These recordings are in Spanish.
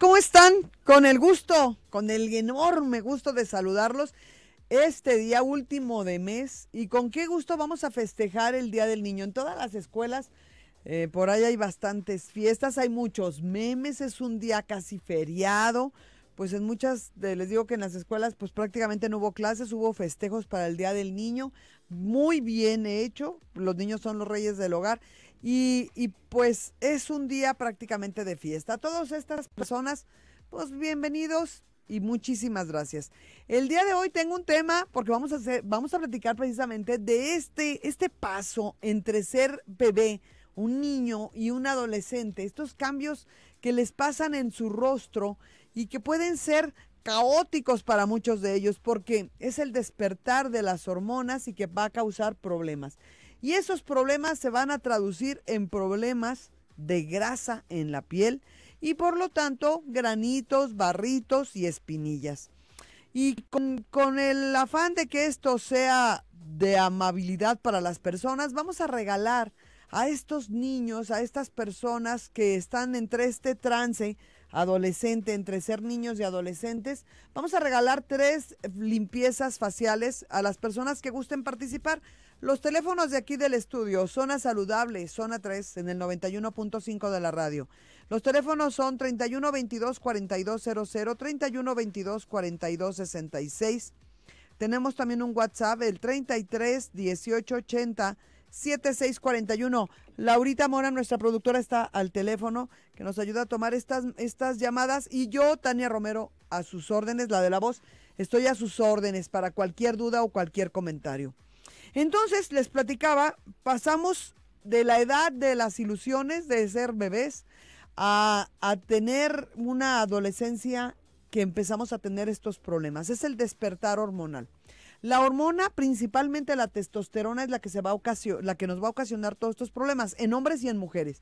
¿cómo están? Con el gusto, con el enorme gusto de saludarlos este día último de mes y con qué gusto vamos a festejar el Día del Niño. En todas las escuelas, eh, por ahí hay bastantes fiestas, hay muchos memes, es un día casi feriado. Pues en muchas, les digo que en las escuelas pues prácticamente no hubo clases, hubo festejos para el Día del Niño, muy bien hecho, los niños son los reyes del hogar y, pues es un día prácticamente de fiesta. A todas estas personas, pues bienvenidos y muchísimas gracias. El día de hoy tengo un tema porque vamos a hacer, vamos a platicar precisamente de este, este paso entre ser bebé, un niño y un adolescente, estos cambios que les pasan en su rostro y que pueden ser caóticos para muchos de ellos porque es el despertar de las hormonas y que va a causar problemas. Y esos problemas se van a traducir en problemas de grasa en la piel y por lo tanto granitos, barritos y espinillas. Y con, el afán de que esto sea de amabilidad para las personas, vamos a regalar a estos niños, a estas personas que están entre este trance adolescente, entre ser niños y adolescentes, vamos a regalar tres limpiezas faciales a las personas que gusten participar. Los teléfonos de aquí del estudio, Zona Saludable, Zona 3, en el 91.5 de la radio. Los teléfonos son 3122-4200, 3122-4266. Tenemos también un WhatsApp, el 33 1880 7641. Laurita Mora, nuestra productora, está al teléfono que nos ayuda a tomar estas, estas llamadas. Y yo, Tania Romero, a sus órdenes, la de la voz, estoy a sus órdenes para cualquier duda o cualquier comentario. Entonces les platicaba, pasamos de la edad de las ilusiones de ser bebés a, tener una adolescencia que empezamos a tener estos problemas. Es el despertar hormonal. La hormona, principalmente la testosterona, es la que, se va a la que nos va a ocasionar todos estos problemas en hombres y en mujeres.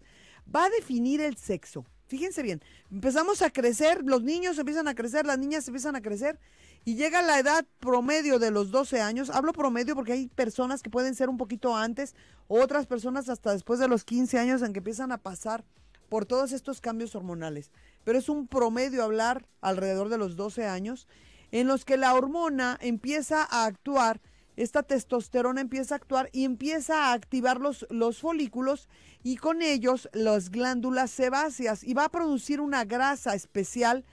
Va a definir el sexo. Fíjense bien, empezamos a crecer, los niños empiezan a crecer, las niñas empiezan a crecer y llega la edad promedio de los 12 años. Hablo promedio porque hay personas que pueden ser un poquito antes, otras personas hasta después de los 15 años en que empiezan a pasar por todos estos cambios hormonales. Pero es un promedio hablar alrededor de los 12 años en los que la hormona empieza a actuar esta testosterona empieza a actuar y empieza a activar los, folículos y con ellos las glándulas sebáceas y va a producir una grasa especial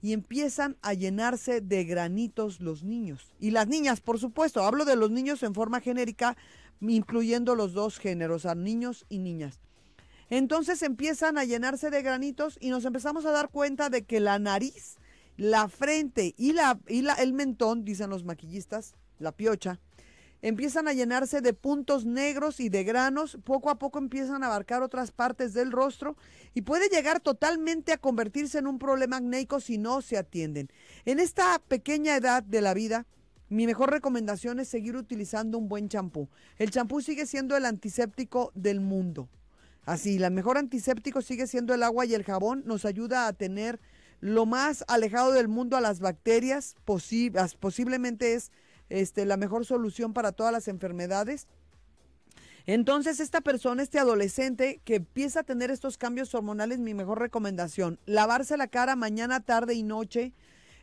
y empiezan a llenarse de granitos los niños. Y las niñas, por supuesto, hablo de los niños en forma genérica, incluyendo los dos géneros, a niños y niñas. Entonces empiezan a llenarse de granitos y nos empezamos a dar cuenta de que la nariz, la frente y, la, el mentón, dicen los maquillistas, la piocha, empiezan a llenarse de puntos negros y de granos, poco a poco empiezan a abarcar otras partes del rostro y puede llegar totalmente a convertirse en un problema acnéico si no se atienden. En esta pequeña edad de la vida, mi mejor recomendación es seguir utilizando un buen champú. El champú sigue siendo el antiséptico del mundo. Así, el mejor antiséptico sigue siendo el agua y el jabón. Nos ayuda a tener lo más alejado del mundo a las bacterias. posiblemente es este, la mejor solución para todas las enfermedades. Entonces, esta persona, este adolescente que empieza a tener estos cambios hormonales, mi mejor recomendación, lavarse la cara mañana, tarde y noche,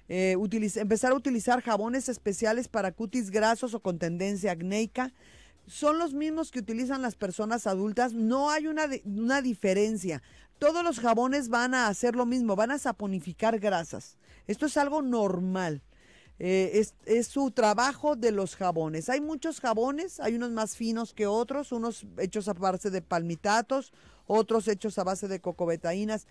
eh, empezar a utilizar jabones especiales para cutis grasos o con tendencia acnéica. Son los mismos que utilizan las personas adultas, no hay una, una diferencia. Todos los jabones van a hacer lo mismo, van a saponificar grasas. Esto es algo normal. Eh, es, su trabajo de los jabones. Hay muchos jabones, hay unos más finos que otros, unos hechos a base de palmitatos, otros hechos a base de cocobetainas.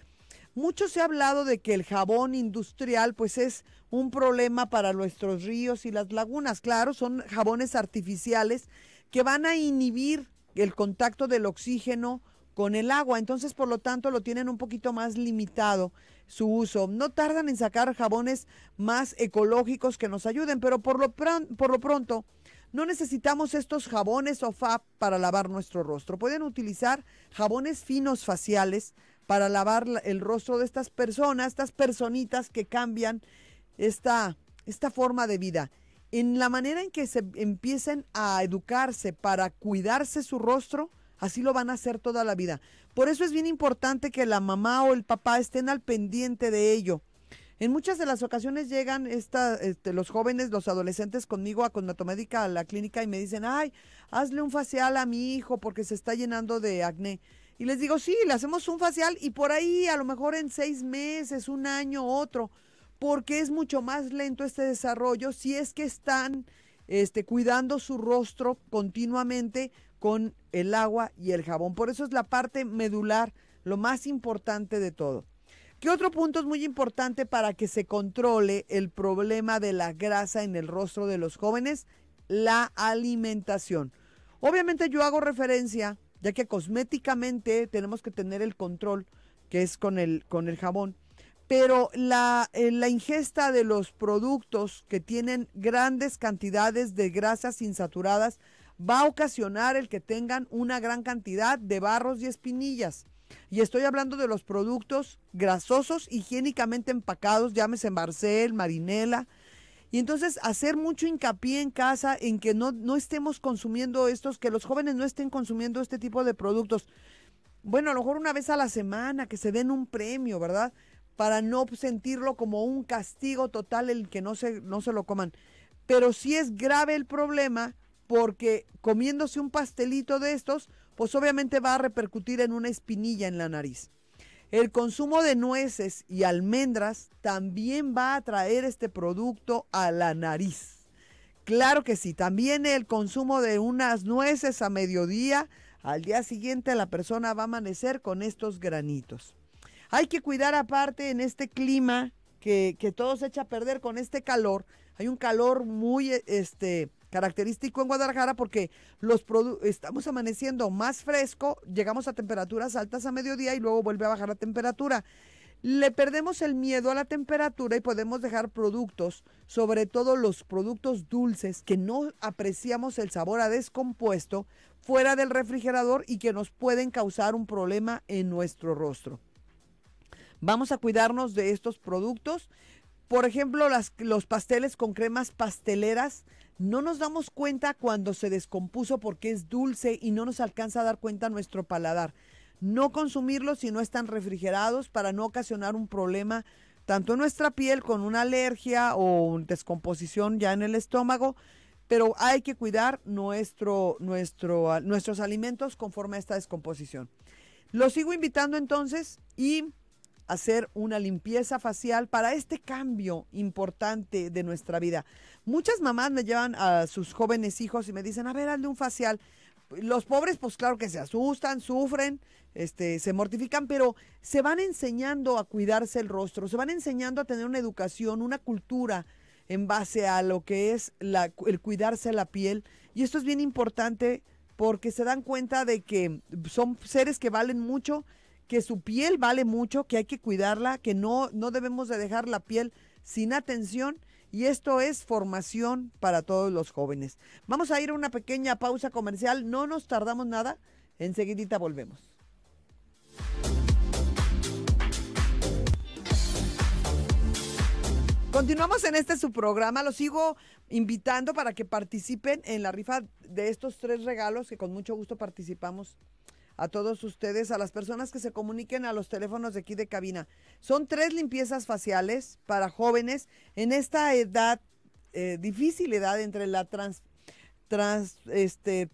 Mucho se ha hablado de que el jabón industrial pues es un problema para nuestros ríos y las lagunas. Claro, son jabones artificiales que van a inhibir el contacto del oxígeno con el agua. Entonces, por lo tanto, lo tienen un poquito más limitado su uso. No tardan en sacar jabones más ecológicos que nos ayuden, pero por lo, por lo pronto no necesitamos estos jabones o para lavar nuestro rostro. Pueden utilizar jabones finos faciales para lavar el rostro de estas personas, estas personitas que cambian esta, esta forma de vida. En la manera en que se empiecen a educarse para cuidarse su rostro, Así lo van a hacer toda la vida. Por eso es bien importante que la mamá o el papá estén al pendiente de ello. En muchas de las ocasiones llegan este, los jóvenes, los adolescentes conmigo a Cosmetomédica, a la clínica, y me dicen, ay, hazle un facial a mi hijo porque se está llenando de acné. Y les digo, sí, le hacemos un facial y por ahí a lo mejor en seis meses, un año, otro, porque es mucho más lento este desarrollo si es que están este, cuidando su rostro continuamente con el agua y el jabón. Por eso es la parte medular, lo más importante de todo. ¿Qué otro punto es muy importante para que se controle el problema de la grasa en el rostro de los jóvenes? La alimentación. Obviamente yo hago referencia, ya que cosméticamente tenemos que tener el control, que es con el, con el jabón. Pero la eh, ingesta de los productos que tienen grandes cantidades de grasas insaturadas va a ocasionar el que tengan una gran cantidad de barros y espinillas. Y estoy hablando de los productos grasosos, higiénicamente empacados, llámese Marcel, Marinela. Y entonces hacer mucho hincapié en casa en que no, estemos consumiendo estos, que los jóvenes no estén consumiendo este tipo de productos. Bueno, a lo mejor una vez a la semana, que se den un premio, ¿verdad? Para no sentirlo como un castigo total el que no se, no se lo coman. Pero si es grave el problema porque comiéndose un pastelito de estos, pues obviamente va a repercutir en una espinilla en la nariz. El consumo de nueces y almendras también va a traer este producto a la nariz. Claro que sí, también el consumo de unas nueces a mediodía, al día siguiente la persona va a amanecer con estos granitos. Hay que cuidar aparte en este clima que, que todo se echa a perder con este calor. Hay un calor muy este, característico en Guadalajara porque los estamos amaneciendo más fresco, llegamos a temperaturas altas a mediodía y luego vuelve a bajar la temperatura. Le perdemos el miedo a la temperatura y podemos dejar productos, sobre todo los productos dulces que no apreciamos el sabor a descompuesto, fuera del refrigerador y que nos pueden causar un problema en nuestro rostro. Vamos a cuidarnos de estos productos. Por ejemplo, los pasteles con cremas pasteleras, no nos damos cuenta cuando se descompuso porque es dulce y no nos alcanza a dar cuenta nuestro paladar. No consumirlos si no están refrigerados para no ocasionar un problema tanto en nuestra piel con una alergia o descomposición ya en el estómago, pero hay que cuidar nuestros alimentos conforme a esta descomposición. Los sigo invitando entonces y hacer una limpieza facial para este cambio importante de nuestra vida. Muchas mamás me llevan a sus jóvenes hijos y me dicen, a ver, hazle un facial. Los pobres, pues claro que se asustan, sufren, este, se mortifican, pero se van enseñando a cuidarse el rostro, se van enseñando a tener una educación, una cultura en base a lo que es el cuidarse la piel. Y esto es bien importante porque se dan cuenta de que son seres que valen mucho que su piel vale mucho, que hay que cuidarla, que no, no debemos de dejar la piel sin atención. Y esto es formación para todos los jóvenes. Vamos a ir a una pequeña pausa comercial, no nos tardamos nada, enseguidita volvemos. Continuamos en este su programa, los sigo invitando para que participen en la rifa de estos tres regalos que con mucho gusto participamos a todos ustedes, a las personas que se comuniquen a los teléfonos de aquí de cabina. Son tres limpiezas faciales para jóvenes en esta edad, eh, difícil edad entre la trans, trans, este,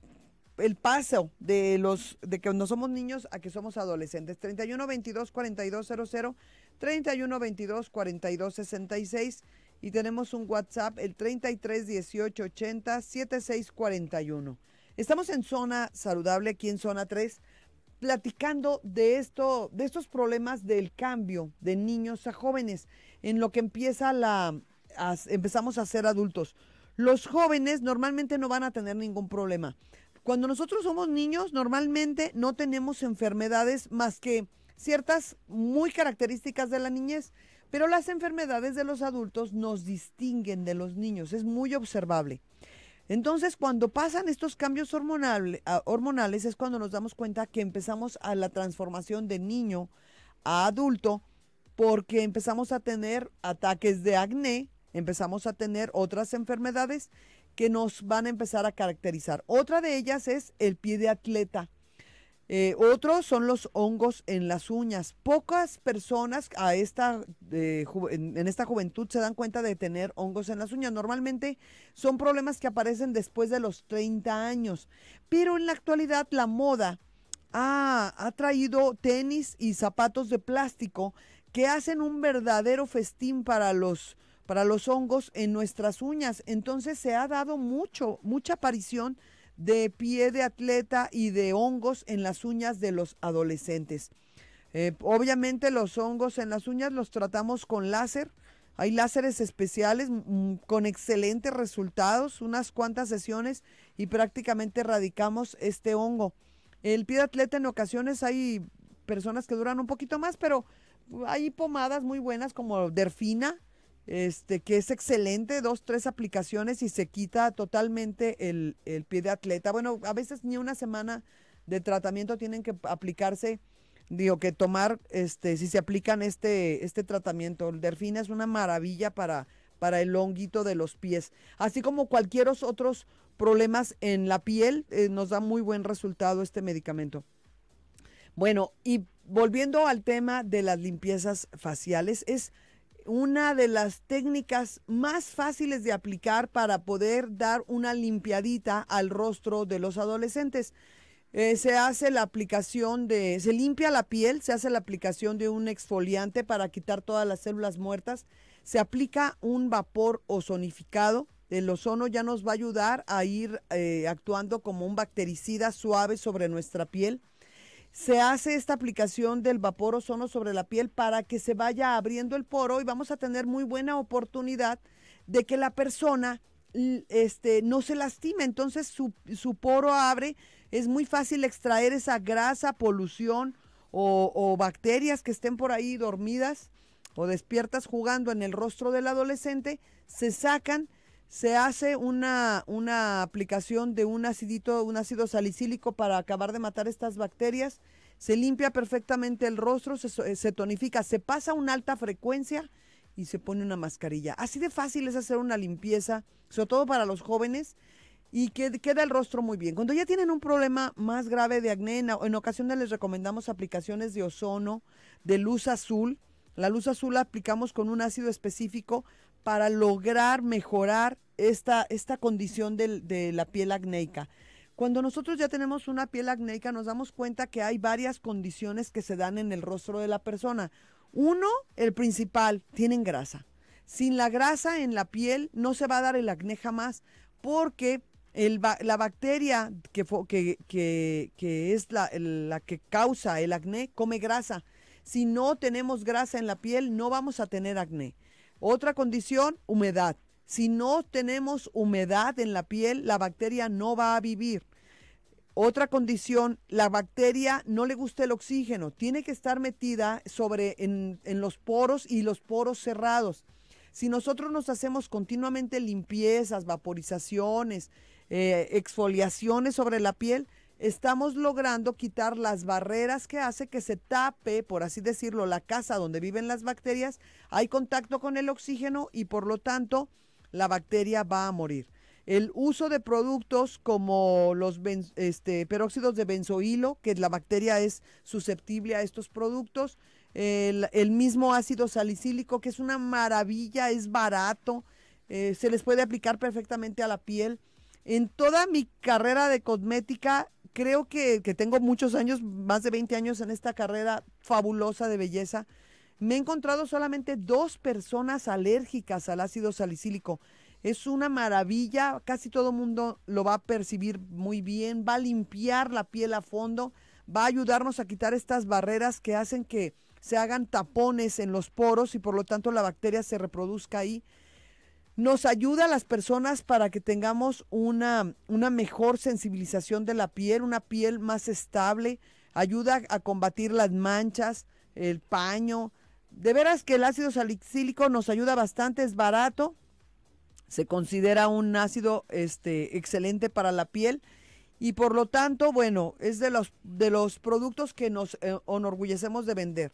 el paso de los, de que no somos niños a que somos adolescentes. 31 22 42 00, 31 22 42 66 y tenemos un WhatsApp, el 33 18 80 76 41. Estamos en Zona Saludable, aquí en Zona 3, platicando de, esto, de estos problemas del cambio de niños a jóvenes, en lo que empieza la, empezamos a ser adultos. Los jóvenes normalmente no van a tener ningún problema. Cuando nosotros somos niños, normalmente no tenemos enfermedades más que ciertas muy características de la niñez, pero las enfermedades de los adultos nos distinguen de los niños, es muy observable. Entonces, cuando pasan estos cambios ah, hormonales es cuando nos damos cuenta que empezamos a la transformación de niño a adulto porque empezamos a tener ataques de acné, empezamos a tener otras enfermedades que nos van a empezar a caracterizar. Otra de ellas es el pie de atleta. Eh, otro otros son los hongos en las uñas. Pocas personas a esta, eh, en, esta juventud se dan cuenta de tener hongos en las uñas. Normalmente son problemas que aparecen después de los 30 años. Pero en la actualidad la moda ha, ha traído tenis y zapatos de plástico que hacen un verdadero festín para los para los hongos en nuestras uñas. Entonces se ha dado mucho, mucha aparición de pie de atleta y de hongos en las uñas de los adolescentes. Eh, obviamente los hongos en las uñas los tratamos con láser. Hay láseres especiales mm, con excelentes resultados, unas cuantas sesiones y prácticamente erradicamos este hongo. El pie de atleta en ocasiones hay personas que duran un poquito más, pero hay pomadas muy buenas como Derfina, este, que es excelente, dos, tres aplicaciones y se quita totalmente el, pie de atleta. Bueno, a veces ni una semana de tratamiento tienen que aplicarse, digo, que tomar, este, si se aplican este, este tratamiento. El Derfina es una maravilla para, para el honguito de los pies. Así como cualquier otros problemas en la piel, eh, nos da muy buen resultado este medicamento. Bueno, y volviendo al tema de las limpiezas faciales, es una de las técnicas más fáciles de aplicar para poder dar una limpiadita al rostro de los adolescentes. Eh, se hace la aplicación de, se limpia la piel, se hace la aplicación de un exfoliante para quitar todas las células muertas, se aplica un vapor ozonificado, el ozono ya nos va a ayudar a ir eh, actuando como un bactericida suave sobre nuestra piel se hace esta aplicación del vapor ozono sobre la piel para que se vaya abriendo el poro y vamos a tener muy buena oportunidad de que la persona este, no se lastime. Entonces su, su poro abre, es muy fácil extraer esa grasa, polución o, o bacterias que estén por ahí dormidas o despiertas jugando en el rostro del adolescente, se sacan se hace una, una aplicación de un un ácido salicílico para acabar de matar estas bacterias, se limpia perfectamente el rostro, eh, se, tonifica, se pasa una alta frecuencia y se pone una mascarilla. Así de fácil es hacer una limpieza, sobre todo para los jóvenes, y que queda el rostro muy bien. Cuando ya tienen un problema más grave de acné, en ocasiones les recomendamos aplicaciones de ozono, de luz azul. La luz azul la aplicamos con un ácido específico para lograr mejorar esta, esta condición de, la piel acnéica. Cuando nosotros ya tenemos una piel acnéica nos damos cuenta que hay varias condiciones que se dan en el rostro de la persona. Uno, el principal, tienen grasa. Sin la grasa en la piel no se va a dar el acné jamás porque la bacteria que, es la, que causa el acné come grasa. Si no tenemos grasa en la piel, no vamos a tener acné. Otra condición, humedad. Si no tenemos humedad en la piel, la bacteria no va a vivir. Otra condición, la bacteria no le gusta el oxígeno, tiene que estar metida sobre en, los poros y los poros cerrados. Si nosotros nos hacemos continuamente limpiezas, vaporizaciones, eh, exfoliaciones sobre la piel, estamos logrando quitar las barreras que hace que se tape, por así decirlo, la casa donde viven las bacterias, hay contacto con el oxígeno y por lo tanto la bacteria va a morir. El uso de productos como los este, peróxidos de benzoilo, que la bacteria es susceptible a estos productos, el, mismo ácido salicílico, que es una maravilla, es barato, eh, se les puede aplicar perfectamente a la piel en toda mi carrera de cosmética, creo que, tengo muchos años, más de 20 años en esta carrera fabulosa de belleza, me he encontrado solamente dos personas alérgicas al ácido salicílico. Es una maravilla, casi todo el mundo lo va a percibir muy bien, va a limpiar la piel a fondo, va a ayudarnos a quitar estas barreras que hacen que se hagan tapones en los poros y por lo tanto la bacteria se reproduzca ahí nos ayuda a las personas para que tengamos una, mejor sensibilización de la piel, una piel más estable, ayuda a combatir las manchas, el paño. De veras que el ácido salicílico nos ayuda bastante, es barato, se considera un ácido este, excelente para la piel y por lo tanto, bueno, es de los, de los productos que nos eh, enorgullecemos de vender.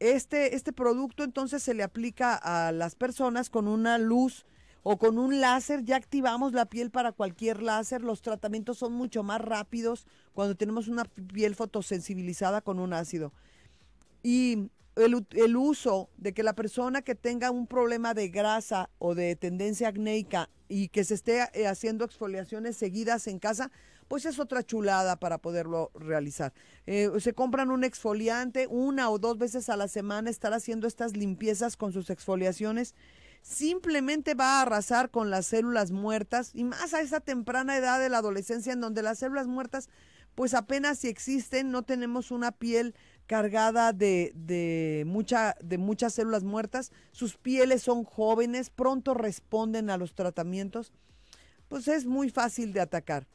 Este, este, producto entonces se le aplica a las personas con una luz o con un láser, ya activamos la piel para cualquier láser, los tratamientos son mucho más rápidos cuando tenemos una piel fotosensibilizada con un ácido. Y el, el, uso de que la persona que tenga un problema de grasa o de tendencia acnéica y que se esté eh, haciendo exfoliaciones seguidas en casa, pues es otra chulada para poderlo realizar. Eh, se compran un exfoliante una o dos veces a la semana, estar haciendo estas limpiezas con sus exfoliaciones simplemente va a arrasar con las células muertas y más a esa temprana edad de la adolescencia en donde las células muertas pues apenas si existen, no tenemos una piel cargada de, de, mucha, de muchas células muertas, sus pieles son jóvenes, pronto responden a los tratamientos, pues es muy fácil de atacar.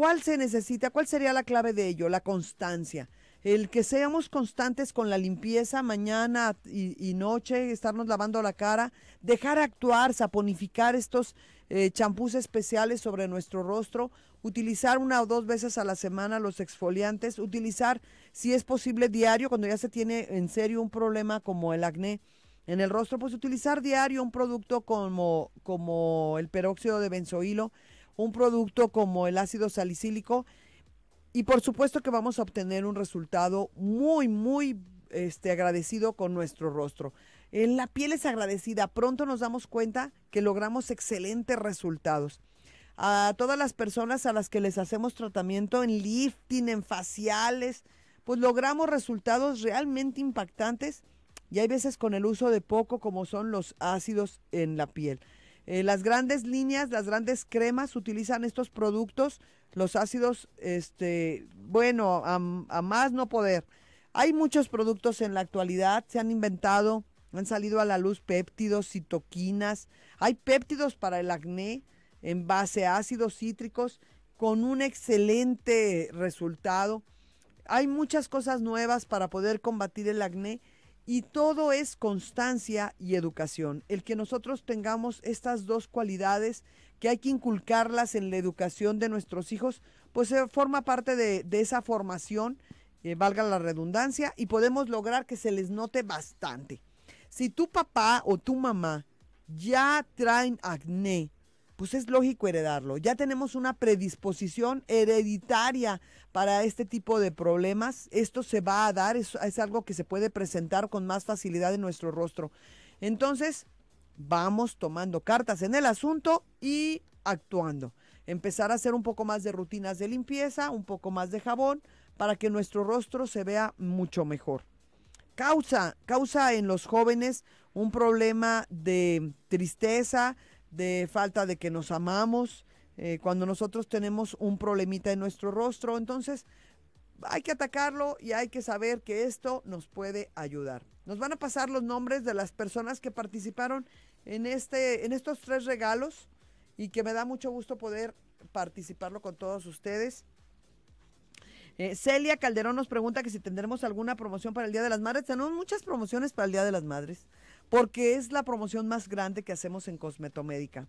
¿Cuál se necesita? ¿Cuál sería la clave de ello? La constancia. El que seamos constantes con la limpieza mañana y, noche, estarnos lavando la cara, dejar actuar, saponificar estos eh, champús especiales sobre nuestro rostro, utilizar una o dos veces a la semana los exfoliantes, utilizar, si es posible, diario, cuando ya se tiene en serio un problema como el acné en el rostro, pues utilizar diario un producto como, como el peróxido de benzoilo un producto como el ácido salicílico y por supuesto que vamos a obtener un resultado muy, muy este, agradecido con nuestro rostro. En la piel es agradecida, pronto nos damos cuenta que logramos excelentes resultados. A todas las personas a las que les hacemos tratamiento en lifting, en faciales, pues logramos resultados realmente impactantes y hay veces con el uso de poco como son los ácidos en la piel. Eh, las grandes líneas, las grandes cremas utilizan estos productos, los ácidos, este, bueno, a, a más no poder. Hay muchos productos en la actualidad, se han inventado, han salido a la luz péptidos, citoquinas, hay péptidos para el acné en base a ácidos cítricos con un excelente resultado. Hay muchas cosas nuevas para poder combatir el acné y todo es constancia y educación. El que nosotros tengamos estas dos cualidades que hay que inculcarlas en la educación de nuestros hijos, pues eh, forma parte de, esa formación, eh, valga la redundancia, y podemos lograr que se les note bastante. Si tu papá o tu mamá ya traen acné, pues es lógico heredarlo. Ya tenemos una predisposición hereditaria para este tipo de problemas. Esto se va a dar, es, algo que se puede presentar con más facilidad en nuestro rostro. Entonces, vamos tomando cartas en el asunto y actuando. Empezar a hacer un poco más de rutinas de limpieza, un poco más de jabón, para que nuestro rostro se vea mucho mejor. Causa, causa en los jóvenes un problema de tristeza, de falta de que nos amamos, eh, cuando nosotros tenemos un problemita en nuestro rostro. Entonces, hay que atacarlo y hay que saber que esto nos puede ayudar. Nos van a pasar los nombres de las personas que participaron en, este, en estos tres regalos y que me da mucho gusto poder participarlo con todos ustedes. Eh, Celia Calderón nos pregunta que si tendremos alguna promoción para el Día de las Madres. Tenemos muchas promociones para el Día de las Madres porque es la promoción más grande que hacemos en Cosmetomédica.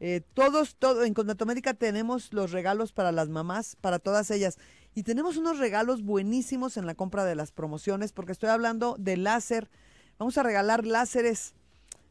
Eh, todos, en Cosmetomédica tenemos los regalos para las mamás, para todas ellas. Y tenemos unos regalos buenísimos en la compra de las promociones, porque estoy hablando de láser. Vamos a regalar láseres.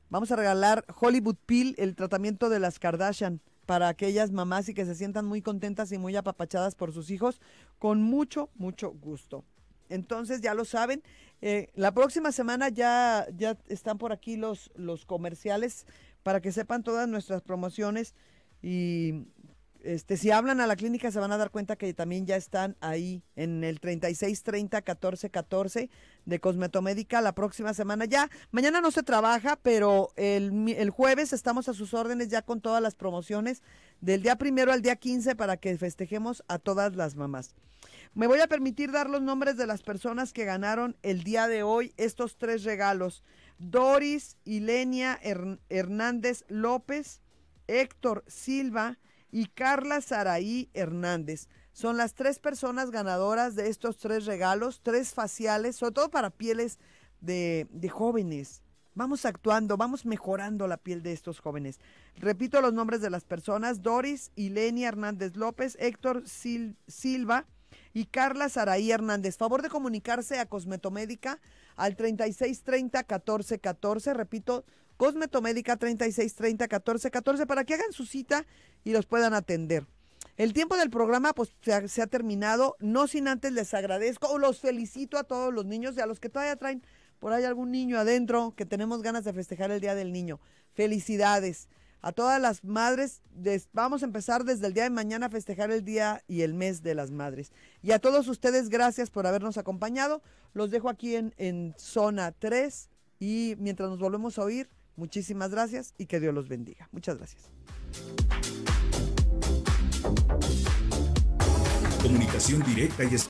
Vamos a regalar Hollywood Peel, el tratamiento de las Kardashian, para aquellas mamás y que se sientan muy contentas y muy apapachadas por sus hijos, con mucho, mucho gusto. Entonces ya lo saben. Eh, la próxima semana ya, ya están por aquí los, los comerciales para que sepan todas nuestras promociones y este, si hablan a la clínica se van a dar cuenta que también ya están ahí en el 3630 14 de Cosmetomédica la próxima semana. Ya mañana no se trabaja, pero el, el jueves estamos a sus órdenes ya con todas las promociones del día primero al día 15 para que festejemos a todas las mamás. Me voy a permitir dar los nombres de las personas que ganaron el día de hoy estos tres regalos. Doris Ilenia Hernández López, Héctor Silva y Carla Saraí Hernández. Son las tres personas ganadoras de estos tres regalos, tres faciales, sobre todo para pieles de, jóvenes. Vamos actuando, vamos mejorando la piel de estos jóvenes. Repito los nombres de las personas, Doris Ilenia Hernández López, Héctor Silva, y Carla Saraí Hernández. Favor de comunicarse a Cosmetomédica al 3630 1414. Repito, Cosmetomédica 3630 1414 para que hagan su cita y los puedan atender. El tiempo del programa pues se ha, terminado, no sin antes les agradezco, o los felicito a todos los niños y a los que todavía traen por ahí algún niño adentro que tenemos ganas de festejar el Día del Niño. Felicidades a todas las madres, vamos a empezar desde el día de mañana a festejar el día y el mes de las madres. Y a todos ustedes, gracias por habernos acompañado. Los dejo aquí en, zona 3 y mientras nos volvemos a oír, muchísimas gracias y que Dios los bendiga. Muchas gracias. Comunicación directa y